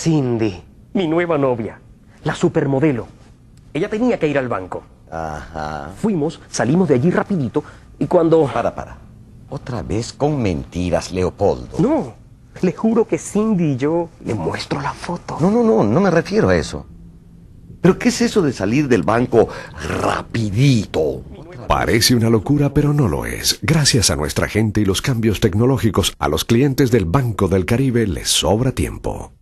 Cindy, mi nueva novia, la supermodelo. Ella tenía que ir al banco. Ajá. Fuimos, salimos de allí rapidito y cuando... Para, para. Otra vez con mentiras, Leopoldo. No, le juro que Cindy y yo le muestro la foto. No, no, no, no me refiero a eso. ¿Pero qué es eso de salir del banco rapidito? Parece una locura, pero no lo es. Gracias a nuestra gente y los cambios tecnológicos, a los clientes del Banco del Caribe les sobra tiempo.